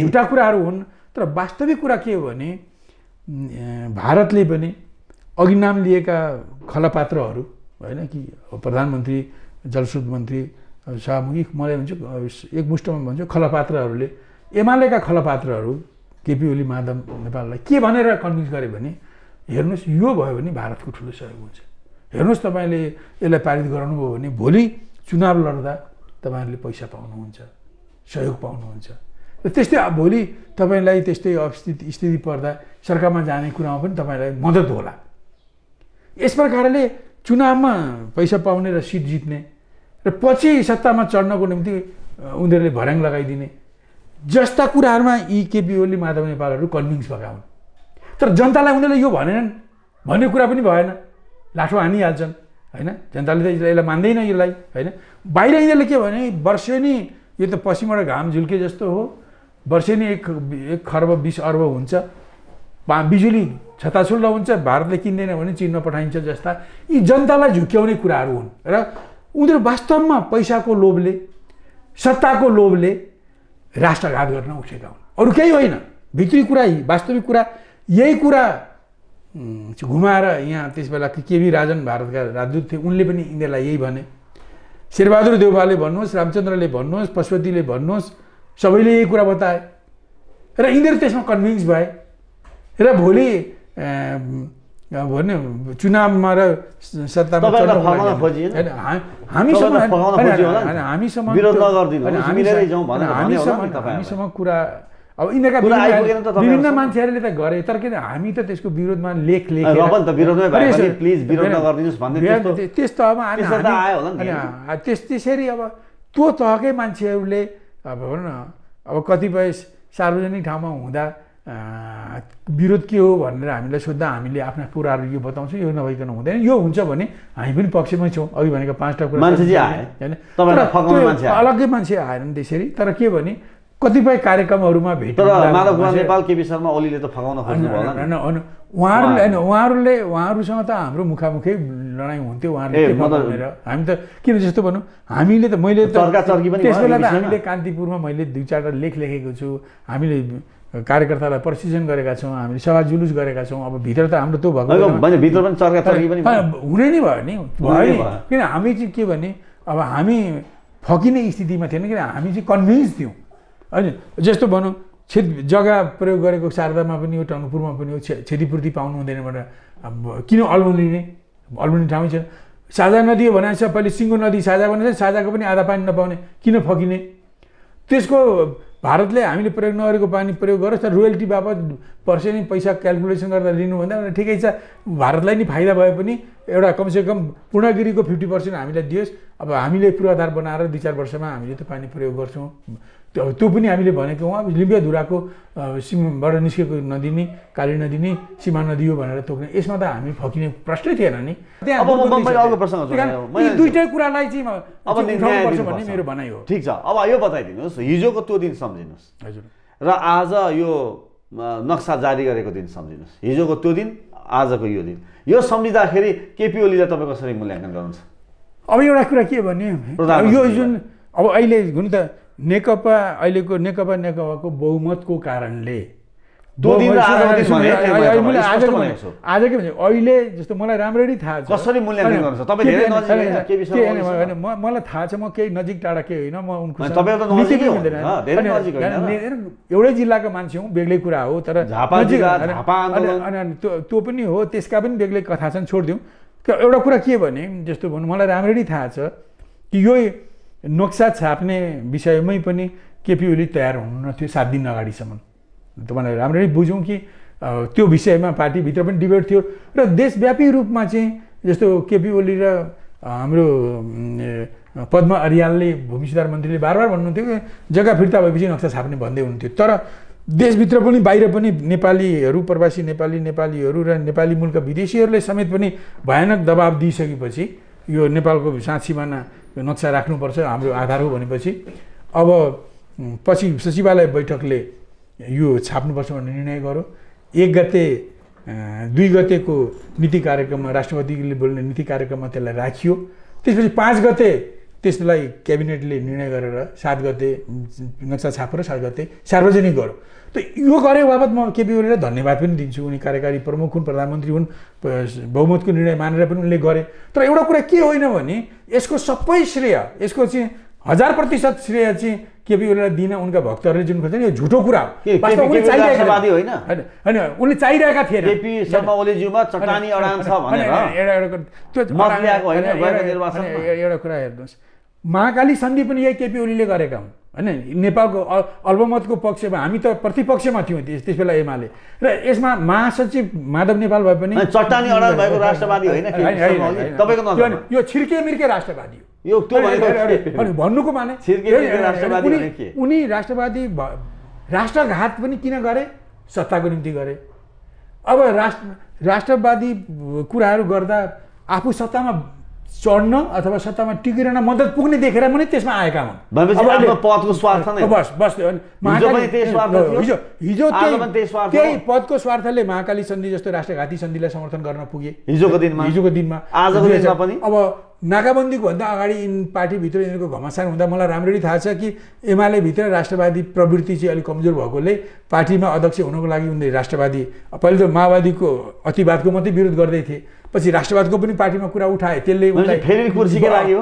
झुटा कुराहरू हुन् तर वास्तविक कुरा के हो भने भारतले पनि अघि नाम लिएका खलपात्रहरू होइन कि प्रधानमन्त्री जलस्रोत मन्त्री शाहमुखी मलाई भन्छु एक एकमुष्टमा भन्छु खलपात्रहरूले एमालेका खलपात्रहरू केपी ओली माधव नेपाललाई के भनेर कन्भिन्स गरे भने हेर्नुहोस् यो भयो भने भारतको ठुलो सहयोग हुन्छ हेर्नुहोस् तपाईँले यसलाई पारित गराउनुभयो भने भोलि चुनाव लड्दा तपाईँहरूले पैसा पाउनुहुन्छ सहयोग पाउनुहुन्छ र त्यस्तै भोलि तपाईँलाई त्यस्तै अवस्थित स्थिति पर्दा सरकारमा जाने कुरामा पनि तपाईँलाई मद्दत होला यस प्रकारले चुनावमा पैसा पाउने र सिट जित्ने र पछि सत्तामा चढ्नको निम्ति उनीहरूले भर्याङ लगाइदिने जस्ता कुराहरूमा यी केपी ओली माधव नेपालहरू कन्भिन्स भएका हुन् तर जनतालाई उनीहरूले यो भनेनन् भन्ने कुरा पनि भएन लाठो हानिहाल्छन् होइन जनताले त यसलाई मान्दैन यसलाई होइन बाहिर यिनीहरूले के भने वर्षेनी यो त पश्चिमबाट घाम झुल्के जस्तो हो वर्षेनी एक एक खर्ब बिस अर्ब हुन्छ पा बिजुली छताछुल्लो हुन्छ भारतले किन्दैन भने चिनमा पठाइन्छ जस्ता यी जनतालाई झुक्याउने कुराहरू हुन् र उनीहरू वास्तवमा पैसाको लोभले सत्ताको लोभले राष्ट्रघात गर्न उठेका हुन् अरू केही होइन भित्री कुरा वास्तविक कुरा यही कुरा घुमाएर यहाँ त्यस बेला केबी राजन भारतका राजदूत थिए उनले पनि यिनीहरूलाई यही भने शेरबहादुर देवालले भन्नुहोस् रामचन्द्रले भन्नुहोस् पशुपतिले भन्नुहोस् सबैले यही कुरा बताए र यिनीहरू त्यसमा कन्भिन्स भए र भोलि भन्यो चुनावमा र सत्तामा हामीसँग हामीसँग कुरा अब यिनीहरूका विभिन्न मान्छेहरूले त गरे तर किन हामी त त्यसको विरोधमा लेख लेखेर त्यस्तो अब त्यस त्यसरी अब त्यो तहकै मान्छेहरूले अब भनौँ न अब कतिपय सार्वजनिक ठाउँमा हुँदा विरोध के हो भनेर हामीलाई सोद्धा हामीले आफ्ना कुराहरू यो बताउँछौँ यो नभइकन हुँदैन यो हुन्छ भने हामी पनि पक्षमै छौँ अघि भनेको पाँचवटा कुरा मान्छे होइन अलग्गै मान्छे आएनन् त्यसरी तर के भने कतिपय कार्यक्रमहरूमा भेट नेपाल केपी शर्मा ओलीले त फकाउन उहाँहरूले होइन उहाँहरूले उहाँहरूसँग त हाम्रो मुखामुखै लडाइँ हुन्थ्यो उहाँहरूले भनेर हामी त किन जस्तो भनौँ हामीले त मैले त्यस बेला त हामीले कान्तिपुरमा मैले दुई चारवटा लेख लेखेको छु हामीले कार्यकर्तालाई प्रशिक्षण गरेका छौँ हामीले सभा जुलुस गरेका छौँ अब भित्र त हाम्रो त्यो भएको भित्र पनि पनि हुने नै भयो नि भयो किन हामी चाहिँ के भने अब हामी फकिने स्थितिमा थिएन किन हामी चाहिँ कन्भिन्स थियौँ होइन जस्तो भनौँ क्षेत्र जग्गा प्रयोग गरेको शारदामा पनि हो टङ्गपुरमा पनि हो क्षतिपूर्ति पाउनु हुँदैन भनेर किन अल्मलिने अल्मलिने ठाउँ छ साझा नदी हो भने पहिले सिङ्गो नदी साझा बनाउँछ साझाको पनि आधा पानी नपाउने किन फकिने त्यसको भारतले हामीले प्रयोग नगरेको पानी प्रयोग गरोस् र रोयल्टी बापत पर्सेन्ट पैसा क्यालकुलेसन गर्दा लिनुभन्दा ठिकै छ भारतलाई नि फाइदा भए पनि एउटा कमसेकम पूर्णगिरीको फिफ्टी पर्सेन्ट हामीलाई दियोस् अब हामीले पूर्वाधार बनाएर दुई चार वर्षमा हामीले त्यो पानी प्रयोग गर्छौँ त्यो पनि हामीले भनेको उहाँ धुराको सिमबाट निस्केको नदी नै काली नदी नै सीमा नदी हो भनेर तोक्ने यसमा त हामी फकिने प्रश्नै थिएन नि दुइटै कुरालाई चाहिँ मेरो भनाइ हो ठिक छ अब यो बताइदिनुहोस् हिजोको त्यो दिन सम्झिनुहोस् हजुर र आज यो नक्सा जारी गरेको दिन सम्झिनुहोस् हिजोको त्यो दिन आजको यो दिन यो सम्झिँदाखेरि केपी ओलीलाई तपाईँ कसरी मूल्याङ्कन गर्नुहुन्छ अब एउटा कुरा के भने यो जुन अब अहिले हुन त नेकपा अहिलेको नेकपा नेकपाको बहुमतको कारणले के भन्छ अहिले जस्तो मलाई राम्ररी थाहा छ कसरी मलाई थाहा छ म केही नजिक टाढा केही होइन म उनको एउटै जिल्लाको मान्छे हुँ बेग्लै कुरा हो तर त्यो पनि हो त्यसका पनि बेग्लै कथा छन् छोडिदिउँ एउटा कुरा के भने जस्तो भनौँ मलाई राम्ररी थाहा छ कि यो नक्सा छाप्ने विषयमै पनि केपी ओली तयार हुनुहुन्न थियो सात दिन अगाडिसम्म तपाईँलाई राम्ररी बुझौँ कि त्यो विषयमा पार्टीभित्र पनि डिबेट थियो र देशव्यापी रूपमा चाहिँ जस्तो केपी ओली र हाम्रो पद्म अरियालले भूमि सुधार मन्त्रीले बार बार भन्नुहुन्थ्यो कि जग्गा फिर्ता भएपछि नक्सा छाप्ने भन्दै हुनुहुन्थ्यो तर देशभित्र पनि बाहिर पनि नेपालीहरू प्रवासी नेपाली नेपालीहरू र नेपाली मूलका विदेशीहरूले समेत पनि भयानक दबाब दिइसकेपछि यो नेपालको साँच सिमाना यो नक्सा राख्नुपर्छ हाम्रो आधार हो भनेपछि अब पछि सचिवालय बैठकले यो छाप्नुपर्छ भन्ने निर्णय गर्यो एक गते दुई गतेको नीति कार्यक्रममा राष्ट्रपतिले बोल्ने नीति कार्यक्रममा त्यसलाई राखियो त्यसपछि पाँच गते त्यसलाई क्याबिनेटले निर्णय गरेर सात गते नक्सा छापेर सात गते सार्वजनिक गर्यो त यो गरे बापत म केपी ओलीलाई धन्यवाद पनि दिन्छु उनी कार्यकारी प्रमुख हुन् प्रधानमन्त्री हुन् बहुमतको निर्णय मानेर पनि उनले गरे तर एउटा कुरा के होइन भने यसको सबै श्रेय यसको चाहिँ हजार प्रतिशत श्रेय चाहिँ केपी ओलीलाई दिन उनका भक्तहरूले जुन खोज्छन् यो झुटो कुरा हो होइन उनले चाहिरहेका थिएन एउटा कुरा हेर्नुहोस् महाकाली सन्धि पनि यही केपी ओलीले गरेका हुन् होइन नेपालको अल्पमतको पक्षमा हामी त प्रतिपक्षमा थियौँ त्यस त्यस बेला एमाले र यसमा महासचिव माधव नेपाल भए पनि चट्टानी अडाल भएको राष्ट्रवादी होइन यो छिर्के मिर्के राष्ट्रवादी हो भन्नुको माने उनी राष्ट्रवादी राष्ट्रघात पनि किन गरे सत्ताको निम्ति गरे अब राष्ट्र राष्ट्रवादी कुराहरू गर्दा आफू सत्तामा चढ्न अथवा सत्तामा टिकिरहन मद्दत पुग्ने देखेर पनि त्यसमा आएका हुन् त्यही पदको स्वार्थले महाकाली सन्धि जस्तो राष्ट्रघाती सन्धिलाई समर्थन गर्न पुगे हिजोको दिनमा हिजोको दिनमा आजको दिनमा पनि अब नाकाबन्दीको भन्दा अगाडि यिन पार्टीभित्र यिनीहरूको घमासान हुँदा मलाई राम्ररी थाहा छ कि एमालेभित्र राष्ट्रवादी प्रवृत्ति चाहिँ अलिक कमजोर भएकोले पार्टीमा अध्यक्ष हुनको लागि उनले राष्ट्रवादी पहिले त माओवादीको अतिवादको मात्रै विरोध गर्दै थिए पछि राष्ट्रवादको पनि पार्टीमा कुरा उठाए त्यसले उनलाई कुर्सीकै लागि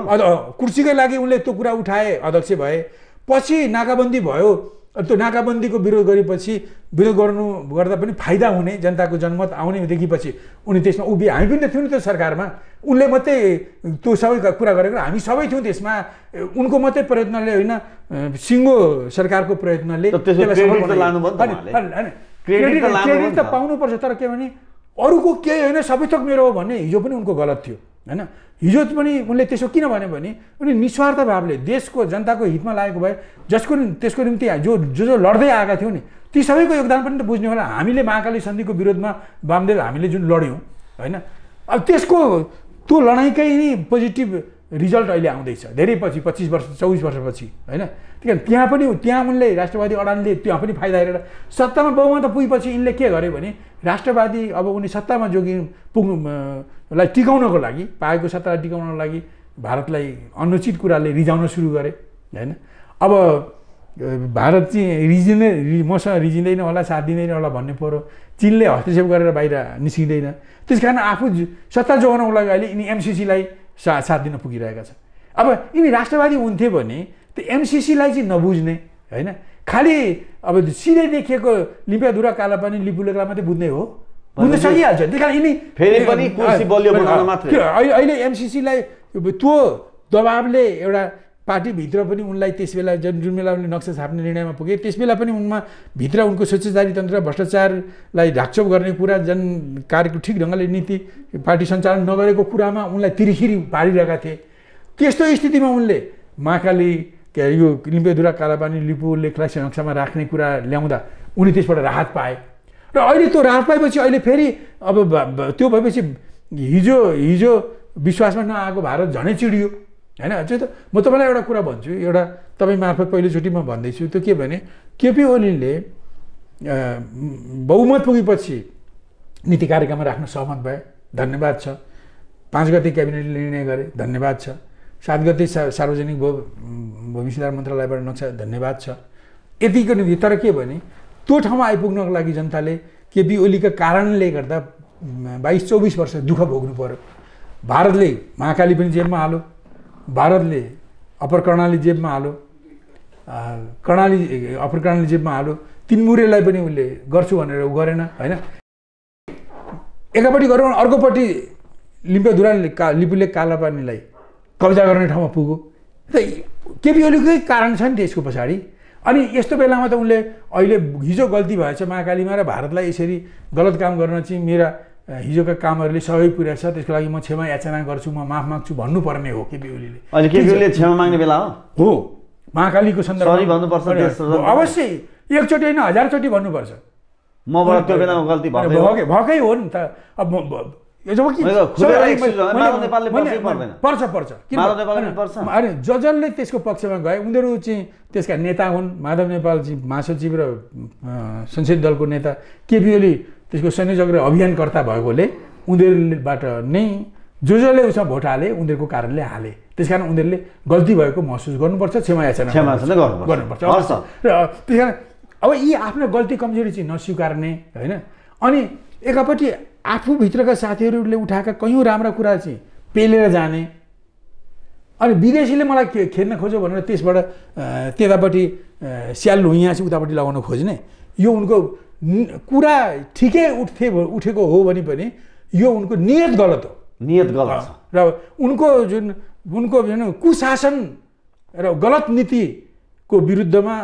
कुर्सीकै लागि उनले त्यो कुरा उठाए अध्यक्ष भए पछि नाकाबन्दी भयो त्यो नाकाबन्दीको विरोध गरेपछि विरोध गर्नु गर्दा पनि फाइदा हुने जनताको जनमत आउने देखेपछि उनी त्यसमा उभि हामी पनि त थियौँ नि त्यो सरकारमा उनले मात्रै त्यो सबै कुरा गरेको हामी सबै थियौँ त्यसमा उनको मात्रै प्रयत्नले होइन सिङ्गो सरकारको प्रयत्नले क्रेडिट त पाउनुपर्छ तर के भने अरूको केही होइन सबै थोक मेरो हो भन्ने हिजो पनि उनको गलत थियो होइन हिजो पनि उनले त्यसो किन भन्यो भने उनी निस्वार्थ भावले देशको जनताको हितमा लागेको भए जसको त्यसको निम्ति जो जो जो लड्दै आएका थियौँ नि ती सबैको योगदान पनि त बुझ्ने होला हामीले महाकाली सन्धिको विरोधमा वामदेव हामीले जुन लड्यौँ होइन अब त्यसको त्यो लडाइँकै नि पोजिटिभ रिजल्ट अहिले आउँदैछ धेरै पछि पच्चिस वर्ष चौबिस वर्षपछि होइन त्यही कारण त्यहाँ पनि त्यहाँ उनले राष्ट्रवादी अडानले त्यहाँ पनि फाइदा हेरेर सत्तामा बहुमत पुगेपछि यिनले के गर्यो भने राष्ट्रवादी अब उनी सत्तामा जोगि पुग्नुलाई टिकाउनको लागि पाएको सत्तालाई टिकाउनको लागि भारतलाई अनुचित कुराले रिजाउन सुरु गरे होइन अब भारत चाहिँ रिजिँदै मसँग रिजिँदैन होला साथ दिँदैन होला भन्ने पऱ्यो चिनले हस्तक्षेप गरेर बाहिर निस्किँदैन त्यस कारण आफू सत्ता जोगाउनको लागि अहिले यिनी एमसिसीलाई सा साथ दिन पुगिरहेका छन् अब यिनी राष्ट्रवादी हुन्थे भने त्यो एमसिसीलाई चाहिँ नबुझ्ने होइन खालि अब सिधै देखिएको लिम्पियाधुरा पनि लिपुलेग्रा मात्रै बुझ्ने हो बुझ्न सकिहाल्छ त्यस कारण यिनी फेरि अहिले एमसिसीलाई त्यो दबावले एउटा पार्टीभित्र पनि उनलाई त्यस बेला जुन जुन बेला उनले नक्सा छाप्ने निर्णयमा पुगे त्यस बेला पनि उनमा भित्र उनको स्वेच्छाचारी तन्त्र भ्रष्टाचारलाई ढाकछोप गर्ने कुरा जन कार्यको ठिक ढङ्गले नीति पार्टी सञ्चालन नगरेको कुरामा उनलाई तिरिखिरी पारिरहेका थिए त्यस्तो स्थितिमा उनले महाकाली यो लिम्बेधुरा कालापानी लिपु लेखलाई नक्सामा राख्ने कुरा ल्याउँदा उनी त्यसबाट राहत पाए र अहिले त्यो राहत पाएपछि अहिले फेरि अब त्यो भएपछि हिजो हिजो विश्वासमा नआएको भारत झनै चिडियो होइन त्यो त म तपाईँलाई एउटा कुरा भन्छु एउटा तपाईँ मार्फत पहिलोचोटि म भन्दैछु त्यो के भने केपी ओलीले बहुमत पुगेपछि नीति कार्यक्रममा राख्न सहमत भए धन्यवाद छ पाँच गते क्याबिनेटले निर्णय गरे धन्यवाद छ सात गते सार्वजनिक भू भूमि सुधार मन्त्रालयबाट नक्सा धन्यवाद छ यतिको निम्ति तर के भने त्यो ठाउँमा आइपुग्नको लागि जनताले केपी ओलीका कारणले गर्दा बाइस चौबिस वर्ष दुःख भोग्नु पऱ्यो भारतले महाकाली पनि जेलमा हाल्यो भारतले अप्पर कर्णाली जेबमा हाल्यो कर्णाली अप्पर कर्णाली जेबमा हाल्यो तिनमुरेलाई पनि उसले गर्छु भनेर ऊ गरेन होइन एकापट्टि गरौँ भने अर्कोपट्टि धुराले का लिपुले कालापानीलाई कब्जा गर्ने ठाउँमा पुग्यो त केपी ओलीकै कारण छ नि त्यसको पछाडि अनि यस्तो बेलामा त उनले अहिले हिजो गल्ती भएछ महाकालीमा र भारतलाई यसरी गलत काम गर्न चाहिँ मेरा हिजोका कामहरूले सहयोग छ त्यसको लागि म क्षमा याचना गर्छु म माफ माग्छु भन्नुपर्ने हो केपिओलीले अहिले क्षमा माग्ने बेला हो महाकालीको सन्दर्भ अवश्य एकचोटि होइन हजारचोटि भन्नुपर्छ त्यो बेलामा गल्ती भएकै भएकै हो नि त अब पर्छ पर्छ अरे जसले त्यसको पक्षमा गए उनीहरू चाहिँ त्यसका नेता हुन् माधव नेपाल चाहिँ महासचिव र संसदीय दलको नेता केपिओली त्यसको सैन्य चक्र अभियानकर्ता भएकोले उनीहरूबाट नै जो जसले उसमा भोट हाले उनीहरूको कारणले हाले त्यस कारण उनीहरूले गल्ती भएको महसुस गर्नुपर्छ क्षमा याचना गर्नुपर्छ र त्यस कारण अब यी आफ्नो गल्ती कमजोरी चाहिँ नस्वीकार्ने होइन अनि एकापट्टि आफूभित्रका साथीहरूले उठाएका कयौँ राम्रा कुरा चाहिँ पेलेर जाने अनि विदेशीले मलाई खेल्न खोज्यो भनेर त्यसबाट त्यतापट्टि स्याल लुइया चाहिँ उतापट्टि लगाउन खोज्ने यो उनको कुरा ठिकै उठ्थे उठेको हो भने पनि यो उनको नियत गलत हो नियत गलत छ र उनको जुन उनको जुन कुशासन र गलत नीतिको विरुद्धमा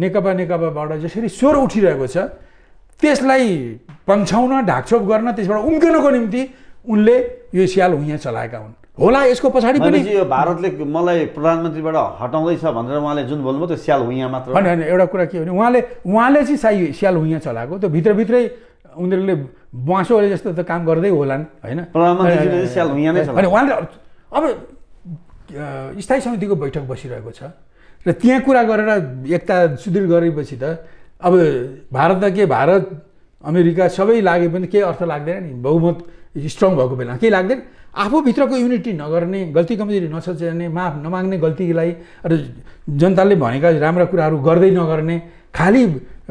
नेकपा नेकपाबाट जसरी स्वर उठिरहेको छ त्यसलाई पन्छाउन ढाकछोप गर्न त्यसबाट उम्किनको निम्ति उनले यो स्याल हुँ चलाएका हुन् होला यसको पछाडि पनि यो भारतले मलाई प्रधानमन्त्रीबाट हटाउँदैछ भनेर उहाँले जुन बोल्नुभयो त्यो स्याल हुँ मात्र होइन होइन एउटा कुरा के भने उहाँले उहाँले चाहिँ साई स्याल हुँ चलाएको त्यो भित्रभित्रै उनीहरूले बाँसोले जस्तो त काम गर्दै होलान् होइन प्रधानमन्त्री होइन उहाँले अब स्थायी समितिको बैठक बसिरहेको छ र त्यहाँ कुरा गरेर एकता सुदृढ गरेपछि त अब भारतमा के भारत अमेरिका सबै लागे पनि केही अर्थ लाग्दैन नि बहुमत स्ट्रङ भएको बेला केही लाग्दैन आफूभित्रको युनिटी नगर्ने गल्ती कमजोरी नसोच्ने माफ नमाग्ने गल्तीलाई र जनताले भनेका राम्रा कुराहरू गर्दै नगर्ने खालि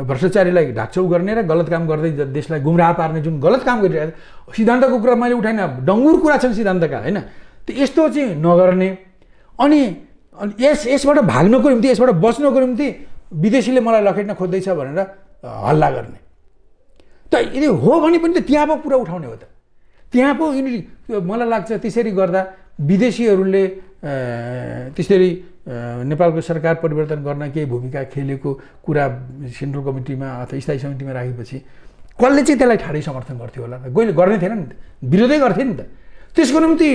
भ्रष्टाचारीलाई ढाकछौ गर्ने र गलत काम गर्दै देशलाई गुमराह पार्ने जुन गलत काम गरिरहेको सिद्धान्तको कुरा मैले उठाइनँ डङ्गुर कुरा छन् सिद्धान्तका होइन त्यो यस्तो चाहिँ नगर्ने अनि अनि यस यसबाट भाग्नको निम्ति यसबाट बच्नको निम्ति विदेशीले मलाई लखेट्न खोज्दैछ भनेर हल्ला गर्ने त यदि हो भने पनि त त्यहाँ पो कुरा उठाउने हो त त्यहाँ पो यिनी मलाई लाग्छ त्यसरी गर्दा विदेशीहरूले त्यसरी नेपालको सरकार परिवर्तन गर्न केही भूमिका खेलेको कुरा सेन्ट्रल कमिटीमा अथवा स्थायी समितिमा राखेपछि कसले चाहिँ त्यसलाई ठाडै समर्थन गर्थ्यो होला कोहीले गर्ने थिएन नि त विरोधै गर्थ्यो नि त त्यसको निम्ति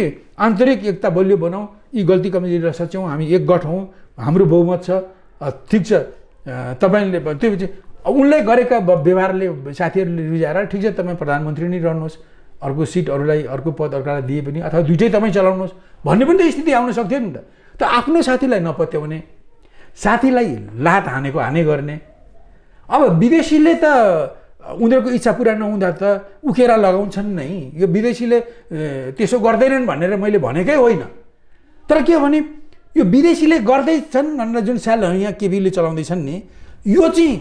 आन्तरिक एकता बलियो बनाऊ यी गल्ती र सच्याउँ हामी एक गठ हौँ हाम्रो बहुमत छ ठिक छ तपाईँले त्यो उनले गरेका व्यवहारले साथीहरूले रिजाएर ठिक छ तपाईँ प्रधानमन्त्री नै रहनुहोस् अर्को सिट अरूलाई अर्को पद अर्कालाई दिए पनि अथवा दुइटै तपाईँ चलाउनुहोस् भन्ने पनि त स्थिति आउन सक्थ्यो नि त त आफ्नो साथीलाई नपत्याउने साथीलाई लात हानेको हाने गर्ने अब विदेशीले त उनीहरूको इच्छा पुरा नहुँदा त उखेरा लगाउँछन् नै यो विदेशीले त्यसो गर्दैनन् भनेर मैले भनेकै होइन तर के भने यो विदेशीले गर्दैछन् भनेर जुन स्याल यहाँ केबीले चलाउँदैछन् नि यो चाहिँ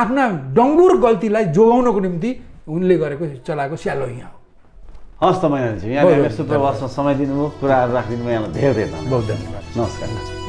आफ्ना डङ्गुर गल्तीलाई जोगाउनको निम्ति उनले गरेको चलाएको स्यालो यहाँ हस् त मैनालीजी यहाँले सुप्रवासमा समय दिनुभयो कुराहरू राखिदिनु यहाँलाई धेरै धेरै धन्यवाद बहुत धन्यवाद नमस्कार